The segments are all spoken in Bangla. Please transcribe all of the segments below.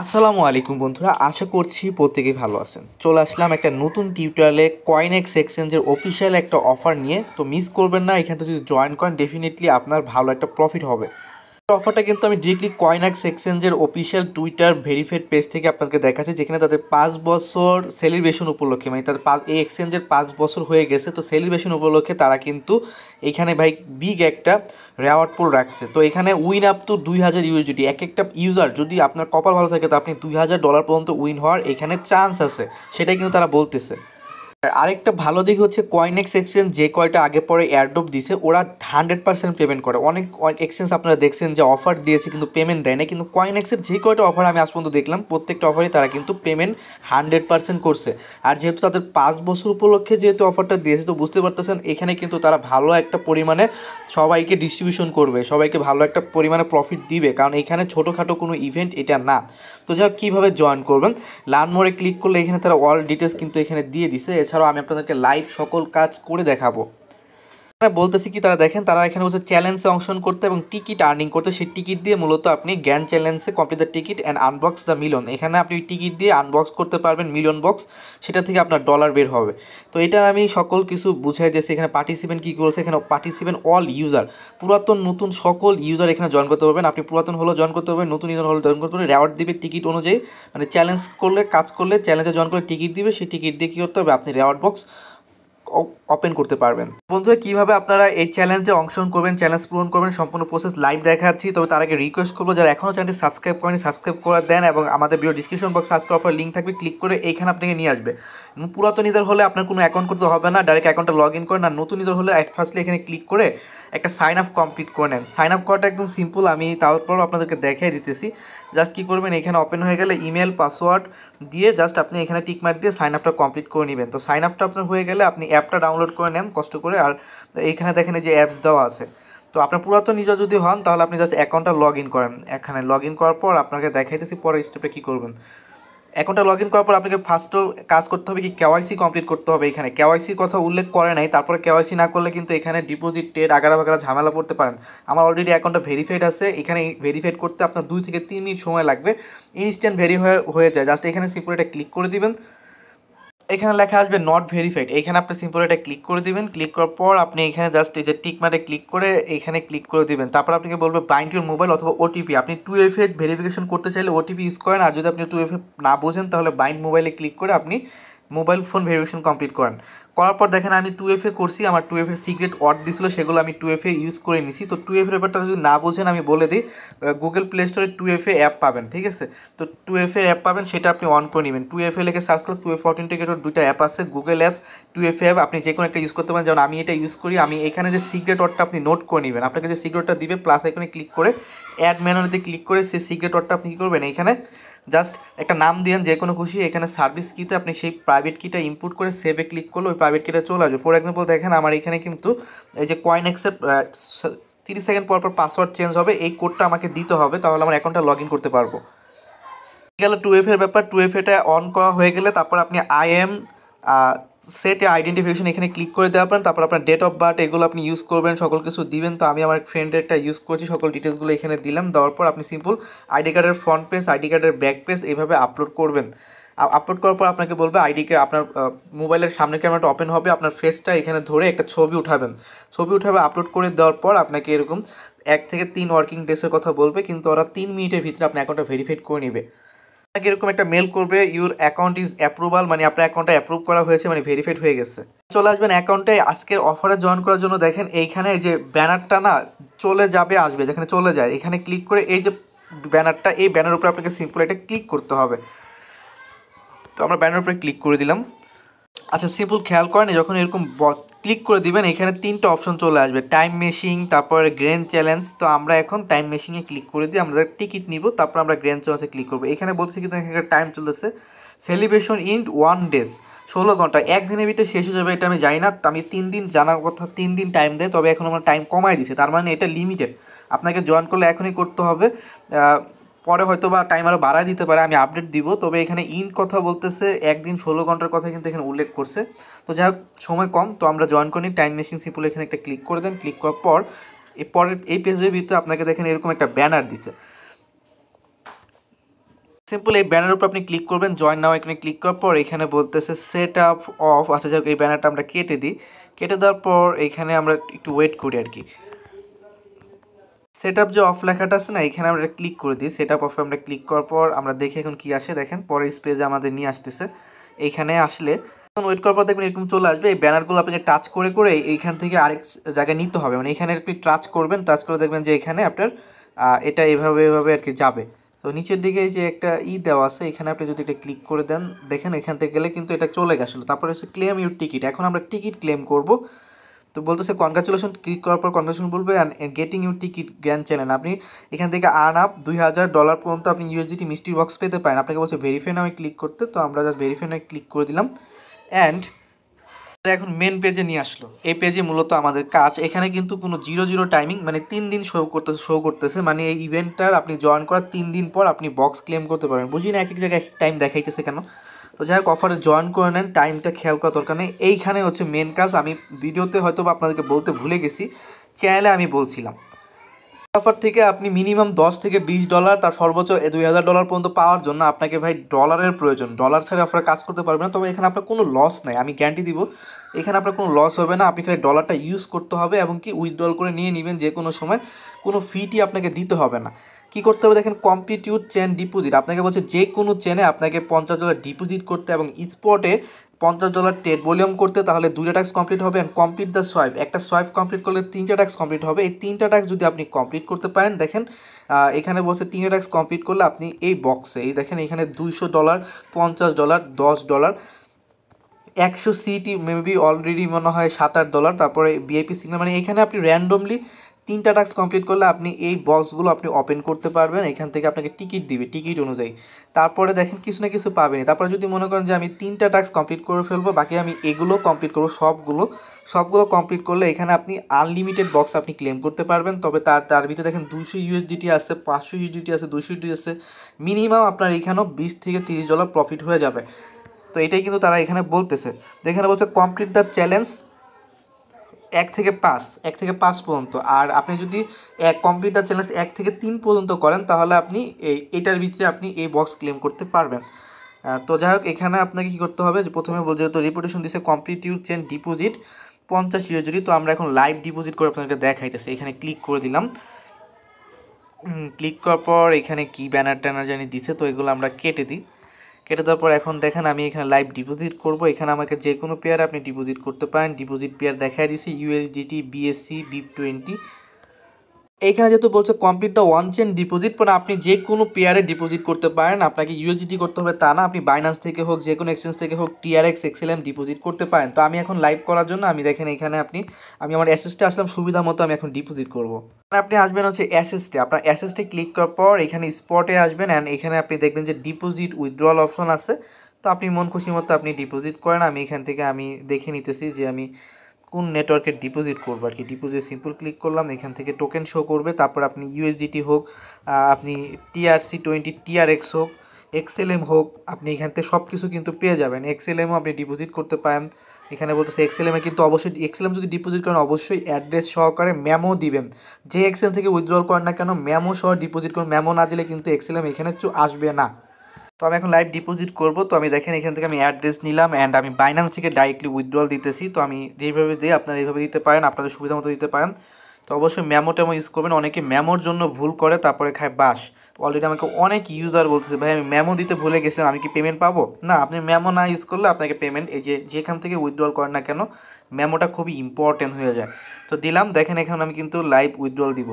আসসালামু আলাইকুম বন্ধুরা আশা করছি প্রত্যেকেই ভালো আছেন চলে আসলাম একটা নতুন টিউটোরিয়ালে এক্স এক্সচেঞ্জের অফিসিয়াল একটা অফার নিয়ে তো মিস করবেন না এখান থেকে যদি জয়েন করেন ডেফিনেটলি আপনার ভালো একটা প্রফিট হবে অফারটা কিন্তু আমি ডিরেক্টলি কয়েনাক্স এক্সচেঞ্জের অফিসিয়াল টুইটার ভেরিফাইড পেজ থেকে আপনাকে দেখাচ্ছি যেখানে তাদের পাঁচ বছর সেলিব্রেশন উপলক্ষে মানে তাদের পাঁচ এই এক্সচেঞ্জের পাঁচ বছর হয়ে গেছে তো সেলিব্রেশন উপলক্ষে তারা কিন্তু এখানে ভাই বিগ একটা রেওয়ার্ড পোল রাখছে তো এখানে উইন আপ টু দুই হাজার ইউএসডি এক একটা ইউজার যদি আপনার কপাল ভালো থাকে তো আপনি দুই হাজার ডলার পর্যন্ত উইন হওয়ার এখানে চান্স আছে সেটাই কিন্তু তারা বলতেছে আরেকটা ভালো দিক হচ্ছে এক্স এক্সচেঞ্জ যে কয়টা আগে পরে অ্যাডোপ দিছে ওরা হান্ড্রেড পার্সেন্ট পেমেন্ট করে অনেক এক্সচেঞ্জ আপনারা দেখছেন যে অফার দিয়েছে কিন্তু পেমেন্ট দেয় না কিন্তু কয়েন এক্সের যে কয়টা অফার আমি আজ পর্যন্ত দেখলাম প্রত্যেকটা অফারে তারা কিন্তু পেমেন্ট হান্ড্রেড পার্সেন্ট করছে আর যেহেতু তাদের পাঁচ বছর উপলক্ষে যেহেতু অফারটা দিয়েছে তো বুঝতে পারতেছেন এখানে কিন্তু তারা ভালো একটা পরিমাণে সবাইকে ডিস্ট্রিবিউশন করবে সবাইকে ভালো একটা পরিমাণে প্রফিট দিবে কারণ এখানে ছোটোখাটো কোনো ইভেন্ট এটা না তো যাই কীভাবে জয়েন করবেন লার্ন মোড়ে ক্লিক করলে এখানে তারা অল ডিটেলস কিন্তু এখানে দিয়ে দিছে এছাড়াও আমি আপনাদেরকে লাইভ সকল কাজ করে দেখাবো বলতেছি কি তারা দেখেন তারা এখানে বলছে চ্যালেঞ্জে অংশগ্রহণ করতে এবং টিকিট আর্নিং করতে সেই টিকিট দিয়ে মূলত আপনি গ্র্যান্ড চ্যালেঞ্জে complete the ticket and unbox the মিলন এখানে আপনি টিকিট দিয়ে আনবক্স করতে পারবেন মিলন বক্স সেটা থেকে আপনার ডলার বের হবে তো এটা আমি সকল কিছু বুঝাই দিয়েছি এখানে পার্টিসিপেন্ট কী করছে এখানে পার্টিসিপেন্ট অল ইউজার পুরাতন নতুন সকল ইউজার এখানে জয়েন করতে পারবেন আপনি পুরাতন হলে জয়েন করতে পারবেন নতুন ইউজার হলো জয়েন করতে পারবেন রেওয়ার্ড দিবে টিকিট অনুযায়ী মানে চ্যালেঞ্জ করলে কাজ করলে চ্যালেঞ্জে জয়েন করলে টিকিট দিবে সেই টিকিট দিয়ে কী করতে হবে আপনি রেওয়ার্ড বক্স ওপেন করতে পারবেন বন্ধুরা কিভাবে আপনারা এই চ্যালেঞ্জে অংশগ্রহণ করবেন চ্যালেঞ্জ পূরণ করবেন সম্পূর্ণ প্রসেস লাইভ দেখাচ্ছি তবে তার আগে রিকোয়েস্ট করবো যারা এখনও চ্যানেলটি সাবস্ক্রাইব করেন সাবস্ক্রাইব করে দেন এবং আমাদের ভিডিও ডিসক্রিপশন বক্স সাবস্ক্রাইব করার লিঙ্ক থাকবে ক্লিক করে এইখানে আপনাকে নিয়ে আসবে পুরাতন ইদার হলে আপনার কোনো অ্যাকাউন্ট করতে হবে না ডাইরেক্ট অ্যাকাউন্টটা লগ ইন করেন আর নতুন ইদার হলে অ্যাট ফার্স্টলি এখানে ক্লিক করে একটা সাইন আপ কমপ্লিট করে নেন সাইন আপ করাটা একদম সিম্পল আমি তারপর আপনাদেরকে দেখাই দিতেছি জাস্ট কী করবেন এখানে ওপেন হয়ে গেলে ইমেল পাসওয়ার্ড দিয়ে জাস্ট আপনি এখানে মার দিয়ে সাইন আপটা কমপ্লিট করে নেবেন তো সাইন আপটা আপনার হয়ে গেলে আপনি অ্যাপটা ডাউনলোড ডাউনলোড করে নেন কষ্ট করে আর এইখানে দেখেন যে অ্যাপস দেওয়া আছে তো আপনার পুরাতন ইউজার যদি হন তাহলে আপনি জাস্ট অ্যাকাউন্টটা লগ ইন করেন এখানে লগ ইন করার পর আপনাকে দেখাইতেছি পরের স্টেপে কী করবেন অ্যাকাউন্টটা লগ ইন করার পর আপনাকে ফার্স্ট কাজ করতে হবে কি কেওয়াইসি কমপ্লিট করতে হবে এখানে কেওয়াইসির কথা উল্লেখ করে নাই তারপরে কেওয়াইসি না করলে কিন্তু এখানে ডিপোজিট টেট আগারা বাগারা ঝামেলা পড়তে পারেন আমার অলরেডি অ্যাকাউন্টটা ভেরিফাইড আছে এখানে ভেরিফাইড করতে আপনার দুই থেকে তিন মিনিট সময় লাগবে ইনস্ট্যান্ট ভেরি হয়ে হয়ে যায় জাস্ট এখানে সিম্পল এটা ক্লিক করে দিবেন এখানে লেখা আসবে নট ভেরিফাইড এখানে আপনি সিম্পল এটা ক্লিক করে দিবেন ক্লিক করার পর আপনি এখানে জাস্ট এই যে টিক মারে ক্লিক করে এখানে ক্লিক করে দিবেন তারপর আপনাকে বলবে বাইন্ড ইউর মোবাইল অথবা ওটিপি আপনি টু এফ এ ভেরিফিকেশন করতে চাইলে ওটিপি ইউজ করেন আর যদি আপনি টু এফ না বোঝেন তাহলে বাইন্ড মোবাইলে ক্লিক করে আপনি মোবাইল ফোন ভেরিফিকেশন কমপ্লিট করেন করার পর দেখেন আমি টু এফ এ করছি আমার টু এর সিক্রেট ওয়ার্ড দিছিল সেগুলো আমি টু এফ এ ইউজ করে নিছি তো টু এর ব্যাপারটা যদি না বোঝেন আমি বলে দিই গুগল প্লে স্টোরে টু এফ এ অ্যাপ পাবেন ঠিক আছে তো টু এফ এ অ্যাপ পাবেন সেটা আপনি অন করে নেবেন টু এ লেখে সার্চ করুন টু এফ অথেন্টিকেটর দুটো অ্যাপ আছে Google app two A app আপনি যে কোনো একটা ইউজ করতে পারেন যেমন আমি এটা ইউজ করি আমি এখানে যে সিক্রেট ওয়ার্ডটা আপনি নোট করে নেবেন আপনাকে যে সিক্রেটটা দিবে প্লাস এখানে ক্লিক করে অ্যাড ম্যানুয়ালিতে ক্লিক করে সেই সিক্রেট ওয়ার্ডটা আপনি কী করবেন এখানে জাস্ট একটা নাম দিয়ে যে কোনো খুশি এখানে সার্ভিস কিতে আপনি সেই প্রাইভেট কিটা ইনপুট করে সেভে ক্লিক করলে ওই প্রাইভেট কেটে চলে আসবে ফর এক্সাম্পল দেখেন আমার এখানে কিন্তু এই যে কয়েন এক্সেপ তিরিশ সেকেন্ড পর পর পাসওয়ার্ড চেঞ্জ হবে এই কোডটা আমাকে দিতে হবে তাহলে আমার অ্যাকাউন্টটা লগ করতে পারবো গেল টু এফ এর ব্যাপার টু এফ এটা অন করা হয়ে গেলে তারপর আপনি আই এম সেট আইডেন্টিফিকেশন এখানে ক্লিক করে দেওয়া পারেন তারপর আপনার ডেট অফ বার্থ এগুলো আপনি ইউজ করবেন সকল কিছু দিবেন তো আমি আমার ফ্রেন্ডের একটা ইউজ করছি সকল ডিটেলসগুলো এখানে দিলাম দেওয়ার পর আপনি সিম্পল আইডি কার্ডের ফ্রন্ট পেজ আইডি কার্ডের ব্যাক পেজ এভাবে আপলোড করবেন আপলোড করার পর আপনাকে বলবে আইডিকে আপনার মোবাইলের সামনে ক্যামেরাটা ওপেন হবে আপনার ফেসটা এখানে ধরে একটা ছবি উঠাবেন ছবি উঠাবে আপলোড করে দেওয়ার পর আপনাকে এরকম এক থেকে তিন ওয়ার্কিং ডেসের কথা বলবে কিন্তু ওরা তিন মিনিটের ভিতরে আপনার অ্যাকাউন্টটা ভেরিফাইড করে নেবে আপনাকে এরকম একটা মেল করবে ইউর অ্যাকাউন্ট ইজ অ্যাপ্রুভাল মানে আপনার অ্যাকাউন্টটা অ্যাপ্রুভ করা হয়েছে মানে ভেরিফাইড হয়ে গেছে চলে আসবেন অ্যাকাউন্টে আজকের অফারে জয়েন করার জন্য দেখেন এইখানে যে ব্যানারটা না চলে যাবে আসবে যেখানে চলে যায় এখানে ক্লিক করে এই যে ব্যানারটা এই ব্যানার উপরে আপনাকে সিম্পল এটা ক্লিক করতে হবে তো আমরা ব্যানার উপরে ক্লিক করে দিলাম আচ্ছা সিম্পল খেয়াল করেন যখন এরকম ক্লিক করে দিবেন এখানে তিনটে অপশন চলে আসবে টাইম মেশিং তারপরে গ্র্যান্ড চ্যালেঞ্জ তো আমরা এখন টাইম মেশিংয়ে ক্লিক করে দিয়ে আমরা টিকিট নিব তারপর আমরা গ্র্যান্ড চ্যালেঞ্জে ক্লিক করবো এখানে বলতেছে কিন্তু এখানে টাইম চলতেছে সেলিব্রেশন ইন ওয়ান ডেজ ষোলো ঘন্টা একদিনের ভিতরে শেষ হয়ে যাবে এটা আমি জানি না আমি তিন দিন জানার কথা তিন দিন টাইম দেয় তবে এখন আমরা টাইম কমাই দিছে তার মানে এটা লিমিটেড আপনাকে জয়েন করলে এখনই করতে হবে পরে হয়তো বা টাইম আরও বাড়াই দিতে পারে আমি আপডেট দিব তবে এখানে ইন কথা বলতেছে একদিন ষোলো ঘন্টার কথা কিন্তু এখানে উল্লেখ করছে তো যাই সময় কম তো আমরা জয়েন করি টাইম মেশিন সিম্পল এখানে একটা ক্লিক করে দেন ক্লিক করার পর এর পরের এই পেজের ভিতরে আপনাকে দেখেন এরকম একটা ব্যানার দিছে সিম্পল এই ব্যানার উপর আপনি ক্লিক করবেন জয়েন নাও এখানে ক্লিক করার পর এখানে বলতেছে সেট আপ অফ আচ্ছা যাই এই ব্যানারটা আমরা কেটে দিই কেটে দেওয়ার পর এখানে আমরা একটু ওয়েট করি আর কি সেট যে অফ লেখাটা আছে না এখানে আমরা ক্লিক করে দিই সেট আপ অফে আমরা ক্লিক করার পর আমরা দেখি এখন কি আসে দেখেন পরের স্পেজে আমাদের নিয়ে আসতেছে এইখানে আসলে এখন ওয়েট করার পর দেখবেন এরকম চলে আসবে এই ব্যানারগুলো আপনাকে টাচ করে করে এইখান থেকে আরেক জায়গায় নিতে হবে মানে এখানে আপনি টাচ করবেন টাচ করে দেখবেন যে এখানে আপনার এটা এভাবে এভাবে আর কি যাবে তো নিচের দিকে যে একটা ই দেওয়া আছে এখানে আপনি যদি এটা ক্লিক করে দেন দেখেন এখান থেকে গেলে কিন্তু এটা চলে গেছিলো তারপরে হচ্ছে ক্লেম ইউর টিকিট এখন আমরা টিকিট ক্লেম করব তো বলতেছে কনগ্রাচুলেশন ক্লিক করার পর কনগ্রাচুলেশন বলবে and getting you ticket grand channel আপনি এখান থেকে আর্ন আপ দুই হাজার ডলার পর্যন্ত আপনি ইউএসডিটি মিস্ট্রি বক্স পেতে পারেন আপনাকে বলছে ভেরিফাই নামে ক্লিক করতে তো আমরা জাস্ট ভেরিফাই নামে ক্লিক করে দিলাম অ্যান্ড এখন মেন পেজে নিয়ে আসলো এই পেজে মূলত আমাদের কাজ এখানে কিন্তু কোনো জিরো জিরো টাইমিং মানে তিন দিন শো করতে শো করতেছে মানে এই ইভেন্টটার আপনি জয়েন করার তিন দিন পর আপনি বক্স ক্লেম করতে পারবেন বুঝি না এক এক জায়গায় এক টাইম দেখাইতেছে কেন তো যাই হোক অফারে জয়েন করে নেন টাইমটা খেয়াল করা দরকার নেই এইখানে হচ্ছে মেন কাজ আমি ভিডিওতে হয়তো বা আপনাদেরকে বলতে ভুলে গেছি চ্যানেলে আমি বলছিলাম সাফার থেকে আপনি মিনিমাম দশ থেকে বিশ ডলার তার সর্বোচ্চ দুই হাজার ডলার পর্যন্ত পাওয়ার জন্য আপনাকে ভাই ডলারের প্রয়োজন ডলার ছাড়া আপনারা কাজ করতে পারবেন না তবে এখানে আপনার কোনো লস নেই আমি গ্যারান্টি দিব এখানে আপনার কোনো লস হবে না আপনি খালি ডলারটা ইউজ করতে হবে এবং কি উইথড্রল করে নিয়ে নেবেন যে কোনো সময় কোনো ফিটি আপনাকে দিতে হবে না কি করতে হবে দেখেন কম্পিটিউট চেন ডিপোজিট আপনাকে বলছে যে কোনো চেনে আপনাকে পঞ্চাশ ডলার ডিপোজিট করতে এবং স্পটে পঞ্চাশ ডলার টেট ভলিউম করতে তাহলে দুইটা ট্যাক্স কমপ্লিট হবে অ্যান্ড কমপ্লিট দ্য সোয়াইপ একটা সোয়াইপ কমপ্লিট করলে তিনটা ট্যাক্স কমপ্লিট হবে এই তিনটা ট্যাক্স যদি আপনি কমপ্লিট করতে পারেন দেখেন এখানে বসে তিনটা ট্যাক্স কমপ্লিট করলে আপনি এই বক্সে এই দেখেন এখানে দুইশো ডলার পঞ্চাশ ডলার দশ ডলার একশো সিটি মেবি অলরেডি মনে হয় সাত আট ডলার তারপরে বিএপি সিগনাল মানে এখানে আপনি র্যান্ডমলি তিনটা টাস্ক কমপ্লিট করলে আপনি এই বক্সগুলো আপনি ওপেন করতে পারবেন এখান থেকে আপনাকে টিকিট দিবে টিকিট অনুযায়ী তারপরে দেখেন কিছু না কিছু পাবেনি তারপরে যদি মনে করেন যে আমি তিনটা টাস্ক কমপ্লিট করে ফেলবো বাকি আমি এগুলো কমপ্লিট করবো সবগুলো সবগুলো কমপ্লিট করলে এখানে আপনি আনলিমিটেড বক্স আপনি ক্লেম করতে পারবেন তবে তার তার ভিতরে দেখেন দুশো ইউএসডিটি আছে পাঁচশো ইউএসডিটি আছে দুশো ইউডি আছে মিনিমাম আপনার এখানেও বিশ থেকে তিরিশ ডলার প্রফিট হয়ে যাবে তো এটাই কিন্তু তারা এখানে বলতেছে এখানে বলছে কমপ্লিট দ্য চ্যালেঞ্জ এক থেকে পাঁচ এক থেকে পাঁচ পর্যন্ত আর আপনি যদি এক কম্পিউটার চ্যালেঞ্জ এক থেকে তিন পর্যন্ত করেন তাহলে আপনি এই এটার ভিতরে আপনি এই বক্স ক্লেম করতে পারবেন তো যাই হোক এখানে আপনাকে কী করতে হবে যে প্রথমে বলছে যেহেতু রিপুটেশন দিচ্ছে কম্পিটিউট চেন ডিপোজিট পঞ্চাশ ইউজরি তো আমরা এখন লাইভ ডিপোজিট করে আপনাকে দেখাইতেছি এখানে ক্লিক করে দিলাম ক্লিক করার পর এখানে কি ব্যানার ট্যানার জানি দিছে তো এগুলো আমরা কেটে দিই কেটে দেওয়ার পর এখন দেখেন আমি এখানে লাইভ ডিপোজিট করব এখানে আমাকে যে কোনো পেয়ার আপনি ডিপোজিট করতে পারেন ডিপোজিট পেয়ার দেখায় দিয়েছি ইউএসডিটি বিএসসি বিপ টোয়েন্টি এখানে যেহেতু বলছে complete the one chain deposit মানে আপনি যে কোনো পেয়ারে ডিপোজিট করতে পারেন আপনাকে ইউএসডি করতে হবে তা না আপনি বাইনান্স থেকে হোক যে কোনো এক্সচেঞ্জ থেকে হোক টিআরএক্স এক্সএলএম ডিপোজিট করতে পারেন তো আমি এখন লাইভ করার জন্য আমি দেখেন এখানে আপনি আমি আমার অ্যাসেসটা আসলাম সুবিধা মতো আমি এখন ডিপোজিট করবো আপনি আসবেন হচ্ছে অ্যাসেসটে আপনার অ্যাসেসটি ক্লিক করার পর এখানে স্পটে আসবেন অ্যান্ড এখানে আপনি দেখবেন যে ডিপোজিট উইথড্রল অপশন আছে তো আপনি মন খুশি মতো আপনি ডিপোজিট করেন আমি এখান থেকে আমি দেখে নিতেছি যে আমি কোন নেটওয়ার্কে ডিপোজিট করবো আর কি ডিপোজিট সিম্পল ক্লিক করলাম এখান থেকে টোকেন শো করবে তারপর আপনি ইউএসডিটি হোক আপনি টিআরসি টোয়েন্টি টিআরএক্স হোক এক্সএলএম হোক আপনি এখান থেকে সব কিছু কিন্তু পেয়ে যাবেন এক্সএলএমও আপনি ডিপোজিট করতে পারেন এখানে বলতেছে এক্সএলএমে কিন্তু অবশ্যই এক্সএলএম যদি ডিপোজিট করেন অবশ্যই অ্যাড্রেস সহকারে ম্যামো দিবেন যে এক্সএল থেকে উইথড্রল করেন না কেন ম্যামো সহ ডিপোজিট করুন ম্যামো না দিলে কিন্তু এক্সএলএম এখানে আসবে না তো আমি এখন লাইভ ডিপোজিট করব তো আমি দেখেন এখান থেকে আমি অ্যাড্রেস নিলাম অ্যান্ড আমি বাইন্যান্স থেকে ডাইরেক্টলি উইথড্রল দিতেছি তো আমি যেভাবে দিই আপনারা এইভাবে দিতে পারেন আপনাদের সুবিধা মতো দিতে পারেন তো অবশ্যই ম্যামো ট্যামো ইউজ করবেন অনেকে ম্যামোর জন্য ভুল করে তারপরে খায় বাস অলরেডি আমাকে অনেক ইউজার বলতেছে ভাই আমি ম্যামো দিতে ভুলে গেছিলাম আমি কি পেমেন্ট পাবো না আপনি ম্যামো না ইউজ করলে আপনাকে পেমেন্ট এই যে যেখান থেকে উইথড্রল করেন না কেন ম্যামোটা খুবই ইম্পর্টেন্ট হয়ে যায় তো দিলাম দেখেন এখন আমি কিন্তু লাইভ উইথড্রল দিব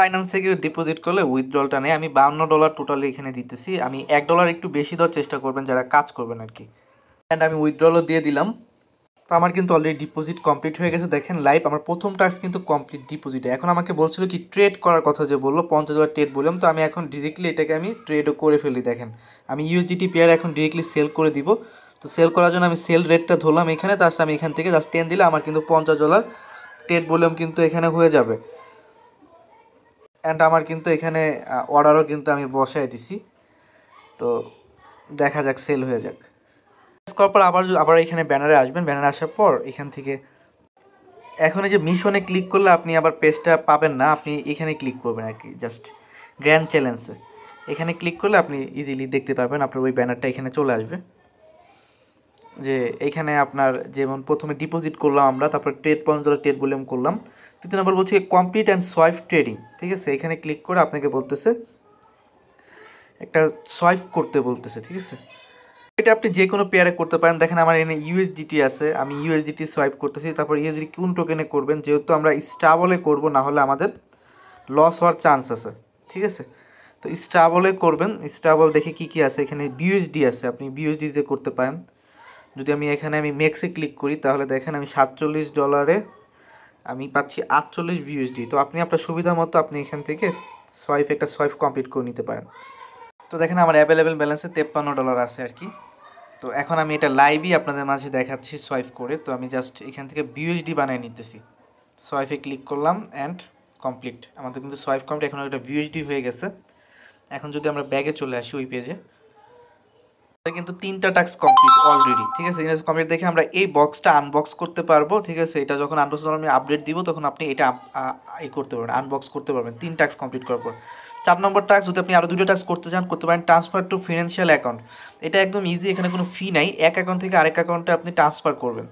বাইন্যান্স থেকে ডিপোজিট করলে উইথড্রলটা নেই আমি বাউন্ন ডলার টোটালি এখানে দিতেছি আমি এক ডলার একটু বেশি দেওয়ার চেষ্টা করবেন যারা কাজ করবেন আর কি অ্যান্ড আমি উইথড্রলও দিয়ে দিলাম তো আমার কিন্তু অলরেডি ডিপোজিট কমপ্লিট হয়ে গেছে দেখেন লাইভ আমার প্রথম টাস্ক কিন্তু কমপ্লিট ডিপোজিট এখন আমাকে বলছিল কি ট্রেড করার কথা যে বললো পঞ্চাশ ডলার ট্রেড বললাম তো আমি এখন ডিরেক্টলি এটাকে আমি ট্রেডও করে ফেলি দেখেন আমি ইউজিটি পেয়ার এখন ডিরেক্টলি সেল করে দিব তো সেল করার জন্য আমি সেল রেটটা ধরলাম এখানে তার আমি এখান থেকে জাস্ট টেন দিলে আমার কিন্তু পঞ্চাশ ডলার ট্রেড বললাম কিন্তু এখানে হয়ে যাবে অ্যান্ড আমার কিন্তু এখানে অর্ডারও কিন্তু আমি বসাই দিছি তো দেখা যাক সেল হয়ে যাক করার পর আবার আবার এখানে ব্যানারে আসবেন ব্যানারে আসার পর এখান থেকে এখন এই যে মিশনে ক্লিক করলে আপনি আবার পেজটা পাবেন না আপনি এখানে ক্লিক করবেন আর কি জাস্ট গ্র্যান্ড চ্যালেঞ্জে এখানে ক্লিক করলে আপনি ইজিলি দেখতে পারবেন আপনার ওই ব্যানারটা এখানে চলে আসবে যে এখানে আপনার যেমন প্রথমে ডিপোজিট করলাম আমরা তারপর ট্রেড পঞ্চাশ ডলার ট্রেড ভলিউম করলাম তৃতীয় নম্বর বলছি কমপ্লিট অ্যান্ড সোয়াইফ ট্রেডিং ঠিক আছে এখানে ক্লিক করে আপনাকে বলতেছে একটা সোয়াইফ করতে বলতেছে ঠিক আছে এটা আপনি যে কোনো পেয়ারে করতে পারেন দেখেন আমার এখানে ইউএসডিটি আছে আমি ইউএসডিটি সোয়াইপ করতেছি তারপর ইউএসডি কোন টোকেনে করবেন যেহেতু আমরা স্টাবলে করব না হলে আমাদের লস হওয়ার চান্স আছে ঠিক আছে তো স্টাবলে করবেন স্টাবল দেখে কি কি আছে এখানে বিউএসডি আছে আপনি বিউএসডিতে করতে পারেন যদি আমি এখানে আমি মেক্সে ক্লিক করি তাহলে দেখেন আমি সাতচল্লিশ ডলারে আমি পাচ্ছি আটচল্লিশ বিউএসডি তো আপনি আপনার সুবিধা মতো আপনি এখান থেকে সোয়াইফ একটা সোয়াইফ কমপ্লিট করে নিতে পারেন তো দেখেন আমার অ্যাভেলেবেল ব্যালেন্সে তেপ্পান্ন ডলার আছে আর কি তো এখন আমি এটা লাইভই আপনাদের মাঝে দেখাচ্ছি সোয়াইপ করে তো আমি জাস্ট এখান থেকে বিউএসডি বানিয়ে নিতেছি সোয়াইপে ক্লিক করলাম অ্যান্ড কমপ্লিট আমাদের কিন্তু সোয়াইপ কমপ্লিট এখন একটা বিউএসডি হয়ে গেছে এখন যদি আমরা ব্যাগে চলে আসি ওই পেজে কিন্তু তিনটা টাস্ক কমপ্লিট অলরেডি ঠিক আছে তিনটা কমপ্লিট দেখে আমরা এই বক্সটা আনবক্স করতে পারবো ঠিক আছে এটা যখন আনবক্স আমি আপডেট দিব তখন আপনি এটা ই করতে পারবেন আনবক্স করতে পারবেন তিন টাস্ক কমপ্লিট করার পর চার নম্বর টাস্ক যদি আপনি আরও দুটো টাস্ক করতে চান করতে পারেন ট্রান্সফার টু ফিনান্সিয়াল অ্যাকাউন্ট এটা একদম ইজি এখানে কোনো ফি নাই এক অ্যাকাউন্ট থেকে আরেক অ্যাকাউন্টে আপনি ট্রান্সফার করবেন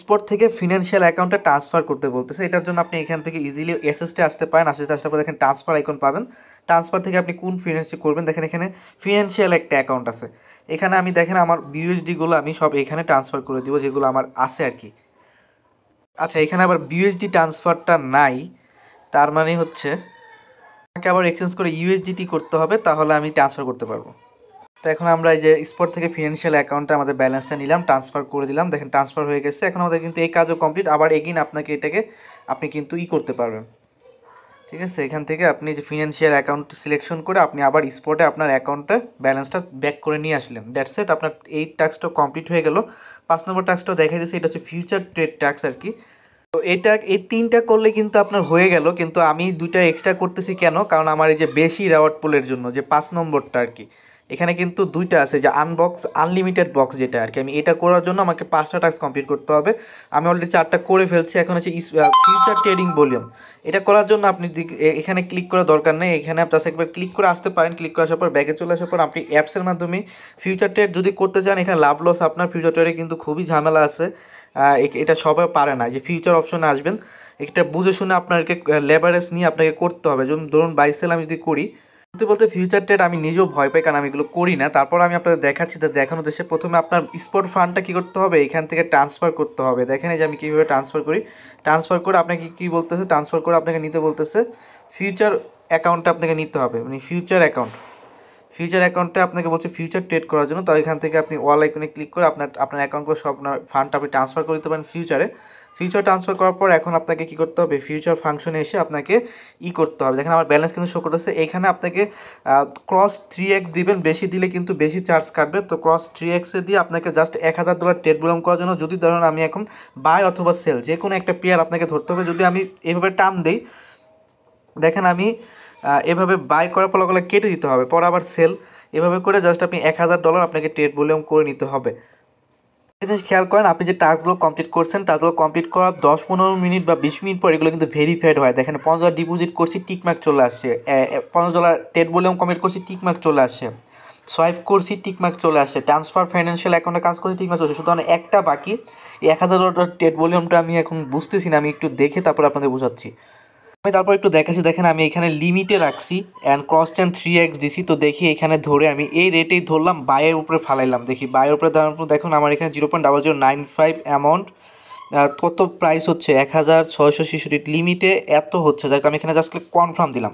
স্পট থেকে ফিনান্সিয়াল অ্যাকাউন্টে ট্রান্সফার করতে বলতেছে এটার জন্য আপনি এখান থেকে ইজিলি এসএসটি আসতে পারেন আসতে আসতে পর দেখেন ট্রান্সফার আইকন পাবেন ট্রান্সফার থেকে আপনি কোন ফিনান্সিয়াল করবেন দেখেন এখানে ফিনান্সিয়াল একটা অ্যাকাউন্ট আছে এখানে আমি দেখেন আমার বিউএসডিগুলো আমি সব এখানে ট্রান্সফার করে দিব যেগুলো আমার আছে আর কি আচ্ছা এখানে আবার বিউএসডি ট্রান্সফারটা নাই তার মানে হচ্ছে আমাকে আবার এক্সচেঞ্জ করে ইউএসডিটি করতে হবে তাহলে আমি ট্রান্সফার করতে পারবো তো এখন আমরা এই যে স্পট থেকে ফিনান্সিয়াল অ্যাকাউন্টে আমাদের ব্যালেন্সটা নিলাম ট্রান্সফার করে দিলাম দেখেন ট্রান্সফার হয়ে গেছে এখন আমাদের কিন্তু এই কাজও কমপ্লিট আবার এগিন আপনাকে এটাকে আপনি কিন্তু ই করতে পারবেন ঠিক আছে এখান থেকে আপনি যে ফিনান্সিয়াল অ্যাকাউন্ট সিলেকশন করে আপনি আবার স্পটে আপনার অ্যাকাউন্টে ব্যালেন্সটা ব্যাক করে নিয়ে আসলেন দ্যাটস এট আপনার এই ট্যাক্সটা কমপ্লিট হয়ে গেল পাঁচ নম্বর ট্যাক্সটা দেখা যাচ্ছে এটা হচ্ছে ফিউচার ট্রেড ট্যাক্স আর কি তো এটা এই তিনটা করলে কিন্তু আপনার হয়ে গেল কিন্তু আমি দুইটা এক্সট্রা করতেছি কেন কারণ আমার এই যে বেশি রেওয়ার্ড পোলের জন্য যে পাঁচ নম্বরটা আর কি এখানে কিন্তু দুইটা আছে যে আনবক্স আনলিমিটেড বক্স যেটা আর কি আমি এটা করার জন্য আমাকে পাঁচটা টাস্ক কমপ্লিট করতে হবে আমি অলরেডি চারটা করে ফেলছি এখন হচ্ছে ফিউচার ট্রেডিং ভলিউম এটা করার জন্য আপনি এখানে ক্লিক করার দরকার নেই এখানে আপনার একবার ক্লিক করে আসতে পারেন ক্লিক করে আসার পর ব্যাগে চলে আসার পর আপনি অ্যাপসের মাধ্যমে ফিউচার ট্রেড যদি করতে চান এখানে লাভ লস আপনার ফিউচার ট্রেডে কিন্তু খুবই ঝামেলা আছে এটা সবাই পারে না যে ফিউচার অপশনে আসবেন এটা বুঝে শুনে আপনাকে লেভারেজ নিয়ে আপনাকে করতে হবে যেমন ধরুন বাইসেল আমি যদি করি সত্যি বলতে ফিউচার ট্রেড আমি নিজেও ভয় পাই কারণ আমি এগুলো করি না তারপর আমি আপনাদের দেখাচ্ছি তো দেখানো দেশে প্রথমে আপনার স্পট ফান্ডটা কী করতে হবে এখান থেকে ট্রান্সফার করতে হবে দেখেন যে আমি কীভাবে ট্রান্সফার করি ট্রান্সফার করে আপনাকে কী বলতেছে ট্রান্সফার করে আপনাকে নিতে বলতেছে ফিউচার অ্যাকাউন্টটা আপনাকে নিতে হবে মানে ফিউচার অ্যাকাউন্ট ফিউচার অ্যাকাউন্টে আপনাকে বলছে ফিউচার ট্রেড করার জন্য তো এখান থেকে আপনি ওয়াল আইকনে ক্লিক করে আপনার আপনার অ্যাকাউন্টগুলো সব ফান্ডটা আপনি ট্রান্সফার করে দিতে পারেন ফিউচারে ফিউচার ট্রান্সফার করার পর এখন আপনাকে কি করতে হবে ফিউচার ফাংশনে এসে আপনাকে ই করতে হবে দেখেন আমার ব্যালেন্স কিন্তু শো করতেছে এখানে আপনাকে ক্রস থ্রি এক্স দিবেন বেশি দিলে কিন্তু বেশি চার্জ কাটবে তো ক্রস থ্রি এক্সে দিয়ে আপনাকে জাস্ট এক হাজার ডলার ট্রেড বিলম করার জন্য যদি ধরুন আমি এখন বাই অথবা সেল যে কোনো একটা পেয়ার আপনাকে ধরতে হবে যদি আমি এভাবে টার্ম দিই দেখেন আমি এভাবে বাই করার ফলাফলে কেটে দিতে হবে পর আবার সেল এভাবে করে জাস্ট আপনি এক হাজার ডলার আপনাকে ট্রেড ভলিউম করে নিতে হবে জিনিস খেয়াল করেন আপনি যে টাস্কগুলো কমপ্লিট করছেন টাস্কগুলো কমপ্লিট করার দশ পনেরো মিনিট বা বিশ মিনিট পর এগুলো কিন্তু ভেরিফাইড হয় দেখেন পঞ্চাশ ডলার ডিপোজিট করছি টিকমার্ক চলে আসছে পঞ্চাশ ডলার টেট বলেও কমপ্লিট করছি টিকমার্ক চলে আসছে সোয়াইপ করছি টিকমার্ক চলে আসছে ট্রান্সফার ফাইন্যান্সিয়াল অ্যাকাউন্টে কাজ করছি টিকমার্ক চলে আসছে সুতরাং একটা বাকি এক হাজার ডলার টেট ভলিউমটা আমি এখন বুঝতেছি না আমি একটু দেখে তারপর আপনাদের বোঝাচ্ছি আমি তারপর একটু দেখাচ্ছি দেখেন আমি এখানে লিমিটে রাখছি and cross chain three X দিছি তো দেখি এখানে ধরে আমি এই রেটেই ধরলাম বায়ের উপরে ফালাইলাম দেখি বায়ের উপরে ধরার দেখুন আমার এখানে zero point double zero nine five amount কত প্রাইস হচ্ছে এক হাজার ছয়শো ছিষট্টি লিমিটে এত হচ্ছে যাকে আমি এখানে জাস্ট কনফার্ম দিলাম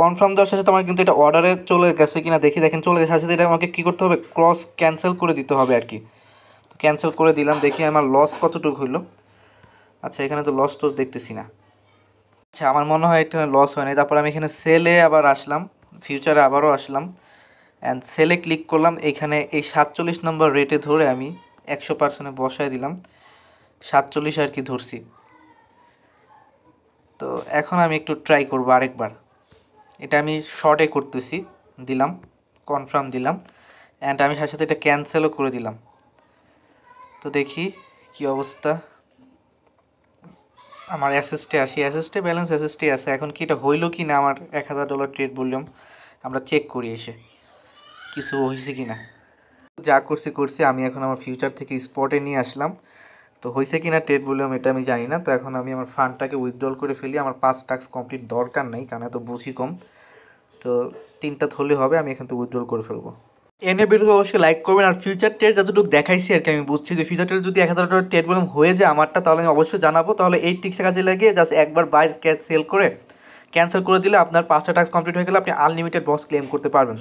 কনফার্ম দেওয়ার সাথে আমার কিন্তু এটা অর্ডারে চলে গেছে কিনা দেখি দেখেন চলে গেছে সাথে এটা আমাকে কী করতে হবে ক্রস ক্যান্সেল করে দিতে হবে আর কি তো ক্যান্সেল করে দিলাম দেখি আমার লস কতটুকু হইলো আচ্ছা এখানে তো লস টস দেখতেছি না আচ্ছা আমার মনে হয় এটা লস হয়নি তারপর আমি এখানে সেলে আবার আসলাম ফিউচারে আবারও আসলাম অ্যান্ড সেলে ক্লিক করলাম এখানে এই সাতচল্লিশ নম্বর রেটে ধরে আমি একশো পার্সেন্টে বসায় দিলাম সাতচল্লিশ আর কি ধরছি তো এখন আমি একটু ট্রাই করবো আরেকবার এটা আমি শর্টে করতেছি দিলাম কনফার্ম দিলাম অ্যান্ড আমি সাথে সাথে এটা ক্যান্সেলও করে দিলাম তো দেখি কি অবস্থা আমার অ্যাসেস্টে আসি অ্যাসেস্টে ব্যালেন্স অ্যাসেস্টে আছে এখন কি এটা হইলো কি না আমার এক হাজার ডলার ট্রেড বললাম আমরা চেক করি এসে কিছু হয়েছে কি না যা করছি করছি আমি এখন আমার ফিউচার থেকে স্পটে নিয়ে আসলাম তো হয়েছে কি না ট্রেড বললাম এটা আমি জানি না তো এখন আমি আমার ফান্ডটাকে উইথড্রল করে ফেলি আমার পাঁচ টাক্স কমপ্লিট দরকার নেই কারণ এত বুঝি কম তো তিনটা থলে হবে আমি এখান থেকে উইথড্রল করে ফেলবো এনে ভিডিও অবশ্যই লাইক করবেন আর ফিউচার ট্রেড যতটুকু দেখাইছি আর কি আমি বুঝছি যে ফিউচার ট্রেড যদি এক হাজার টাকার ট্রেড বলুন হয়ে যায় আমারটা তাহলে আমি অবশ্যই জানাবো তাহলে এই টিক্সের কাজে লাগে জাস্ট একবার বাই ক্যাশ সেল করে ক্যান্সেল করে দিলে আপনার পাঁচটা টাস্ক কমপ্লিট হয়ে গেলে আপনি আনলিমিটেড বক্স ক্লেম করতে পারবেন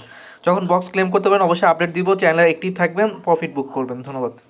যখন বক্স ক্লেম করতে পারেন অবশ্যই আপডেট দিব চ্যানেলে অ্যাক্টিভ থাকবেন প্রফিট বুক করবেন ধন্যবাদ